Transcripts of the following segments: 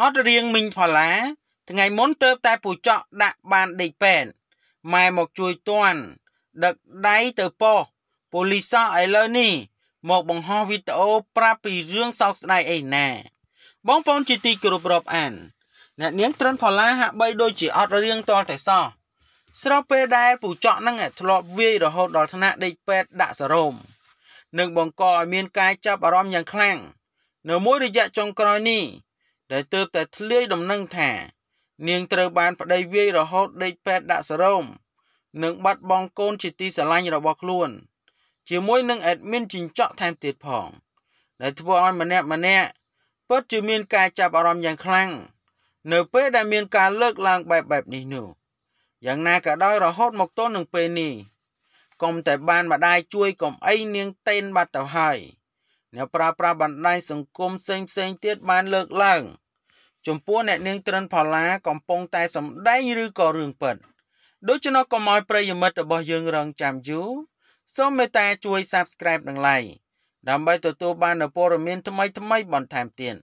អត់រៀងមីងផល្លាថ្ងៃមុនទៅតែពូចកដាក់បានដេកប៉ែនម៉ែមកជួយតន់ដឹកដៃទៅប៉ោះប៉ូលីសឥឡូវនេះមកបង្ហោះវីដេអូប្រាប់ពីរឿងសោកស្ដាយអីណា បងប្អូនជាទីគោរពរាប់អានអ្នកនាងត្រិនផល្លាហាក់បីដូចជាអត់រៀងតលតែសោះស្របពេលដែលពូចកនឹងធ្លាប់វាយរហូតដល់ថ្នាក់ដេកពេទ្យដាក់សរោមនឹងបង្កឲ្យមាន ការចាប់អារម្មណ៍យ៉ាងខ្លាំងនៅមួយរយៈចុងក្រោយនេះដែលទើបតែធ្លាយដំណឹងថា នាងត្រូវបានប្តីវាយរហូតដេកពេទ្យដាក់សរោមនិងបាត់បង់កូនជាទីស្រឡាញ់របស់ខ្លួន ជាមួយនឹងអេដមីនជីងចក់ថែមទៀតផងដែលធ្វើឲ្យម្នាក់ម្នាក់ពិតជាមាន ការចាប់អារម្មណ៍យ៉ាងខ្លាំងនៅ ពេលដែលមាន ការលើកឡើងបែបបែបនេះនោះយ៉ាងណាក៏ដោយរហូតមកទល់នឹងពេលនេះកុំតែបានម្ដាយជួយកុំអីនាងតេនបាត់ទៅហើយអ្នកប្រើប្រាស់បណ្ដាញសង្គមផ្សេងផ្សេងទៀតបានលើកឡើងចំពោះអ្នកនាងត្រិនផល្លាកំពុងតែសម្ដែងឬក៏រឿងពិតដូច្នោះកុំឲ្យប្រិយមិត្តរបស់យើងរងចាំយូរសូមមេត្តាជួយ Subscribe និង Like ដើម្បីទទួលបាននូវព័ត៌មាន ថ្មីៗបន្ថែមទៀត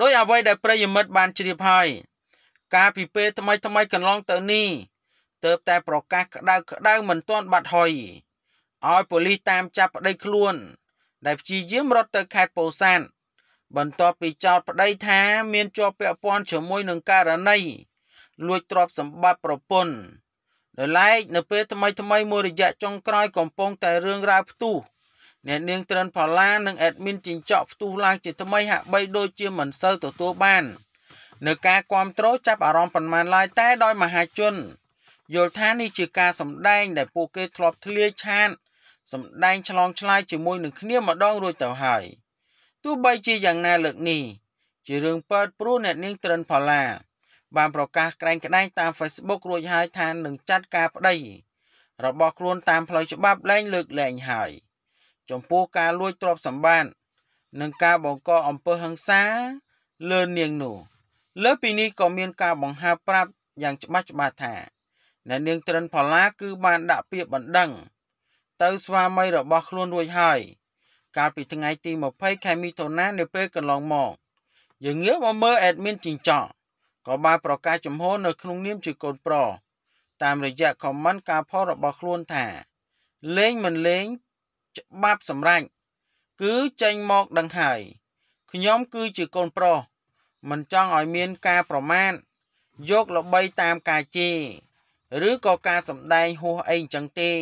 ដោយអ្វីដែលប្រិយមិត្តបានជ្រាបហើយការពីពេលថ្មីថ្មីកន្លងទៅនេះទើបតែប្រកាសក្តៅក្តៅមិនទាន់បាត់ហុយឲ្យប៉ូលីសតាមចាប់ប្តីខ្លួន ដែលព្យាយាមរត់ទៅខេត្តពោធិ៍សាត់បន្ទាប់ពីចោតប្តីថាមានជាប់ពាក់ព័ន្ធជាមួយនឹងករណីលួចទ្រព្យសម្បត្តិប្រពន្ធដោយឡែកនៅពេលថ្មីថ្មីមួយរយៈចុងក្រោយកំពុងតែរឿងរ៉ាវផ្ទុះអ្នកនាងត្រិនផល្លានិងអេដមីនចិញ្ចក់ផ្ទុះឡើងជាថ្មីហាក់បីដូចជាមិនសូវទទួលបាននៅការគ្រប់គ្រងចាប់អារម្មណ៍ប៉ុន្មានឡើយតែដោយមហាជនយល់ថានេះជាការសម្ដែងដែលពួកគេធ្លាប់ធ្លាយឆាន សម្ដែងឆ្លងឆ្លើយជាមួយនឹងគ្នាម្ដងរួចទៅហើយ។ទោះបីជាយ៉ាងណាលើកនេះជារឿងប៉ើតព្រោះអ្នកនាងត្រិនផល្លា បានប្រកាសក្រែងក្តែងតាម Facebook រួចហើយថានឹងចាត់ការប្តី របស់ខ្លួនតាមផ្លូវច្បាប់លែងលើកលែងហើយចំពោះការលួចទ្រព្យសម្បត្តិនិងការបង្កអំពើហិង្សា លើនាងនោះលើពីនេះក៏មានការបង្ហើបប្រាប់យ៉ាងច្បាស់ច្បាស់ថាអ្នកនាងត្រិនផល្លាគឺបានដាក់ពាក្យបណ្ដឹងទៅ ស្វាមីរបស់ខ្លួនរួចហើយកាលពីថ្ងៃទី20ខែមិថុនានៅពេលកន្លងមក យើងងាកមកមើល admin ជីងចក់ក៏បានប្រកាសចំហនៅក្នុងនាមជាកូនប្រុសតាមរយៈ comment ការផលរបស់ខ្លួនថាលេងមិនលេងច្បាប់សម្រេចគឺចេញមកដឹងហើយខ្ញុំគឺជាកូនប្រុសមិនចង់ឲ្យមានការប្រមាថយកល្បីតាមការជេរឬក៏ការសម្ដែងហួសអីអញ្ចឹងទេ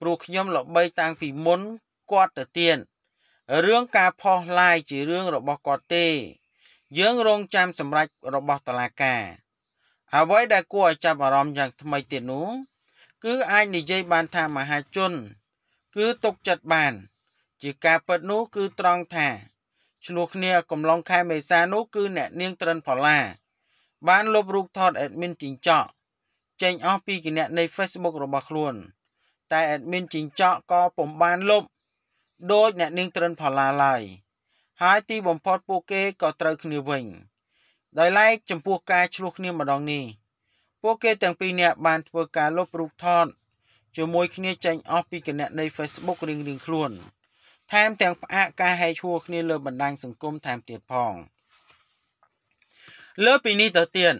ព្រោះខ្ញុំល្បីតាំងពីមុនគាត់ទៅទៀតរឿងការផុសឡាយជារឿងរបស់គាត់ទេ យើងរងចាំសម្រេចរបស់តុលាការអ្វីដែលគួរឲ្យចាប់អារម្មណ៍យ៉ាងថ្មីទៀតនោះគឺអាចនិយាយបានថាមហាជនគឺຕົកចិត្តបាន ជាការពិតនោះគឺត្រង់ថាឈ្លោះគ្នាកំឡុងខែមេសានោះ គឺអ្នកនាងត្រិនផល្លាបានលុបរូបថតអេដមីនជីងចក់ចេញអស់ពីគណនី Facebook របស់ខ្លួនតែអេដមីនជីងចក់ក៏ពុំបានលុបដោយអ្នកនាងត្រិនផល្លាឡើយហើយទីបំផុតពួកគេក៏ត្រូវគ្នាវិញដោយឡែកចំពោះការឆ្លោះគ្នាម្ដងនេះពួកគេទាំងពីរនាក់បានធ្វើការលុបរូបថតជាមួយគ្នាចេញអស់ពីគណនី Facebook រៀងៗខ្លួន ថែមទាំងផ្អាកការហែកហួរគ្នា លើ បណ្ដាញសង្គមថែមទៀតផងលើពីនេះទៅទៀត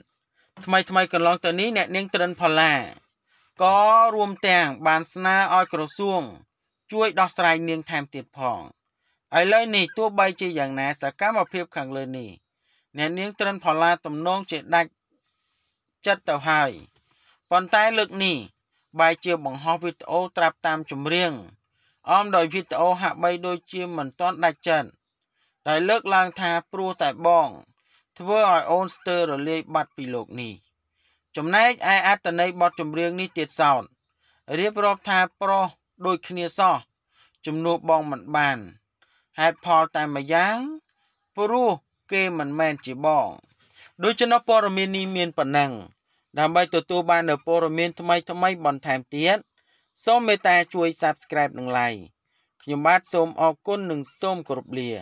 ថ្មីថ្មីកន្លងទៅនេះអ្នកនាងត្រិនផល្លាក៏រួមទាំង បានស្នើឲ្យក្រសួងជួយដោះស្រាយនាងថែមទៀតផងឥឡូវនេះទោះបីជាយ៉ាងណាសកម្មភាពខាងលើនេះអ្នកនាងត្រិនផល្លាទំនងជាដាច់ចិត្តទៅហើយប៉ុន្តែលើកនេះបែរជាបង្ហោះវីដេអូត្រាប់តាមចម្រៀងអមដោយវីដេអូហាក់បីដូចជាមិនទាន់ដាច់ចិត្តដែលលើកឡើងថាព្រោះតែបង ធ្វើឲ្យអូនស្ទើររលាយបាត់ពីលោកនេះ ចំណែកឯអត្តន័យបទចម្រៀងនេះទៀតសោតរៀបរាប់ថាប្រុសដូចគ្នាសោះជំនួសបងមិនបានហេតុផលតែម្យ៉ាងព្រោះគេមិនមែនជាបង ដូច្នេះព័ត៌មាននេះមានប៉ុណ្ណឹងដើម្បីទទួលបាននូវព័ត៌មាន ថ្មីថ្មីបន្ថែមទៀតសូមមេត្តាជួយ Subscribe និង Like ខ្ញុំបាទសូមអរគុណនិងសូមគោរពលា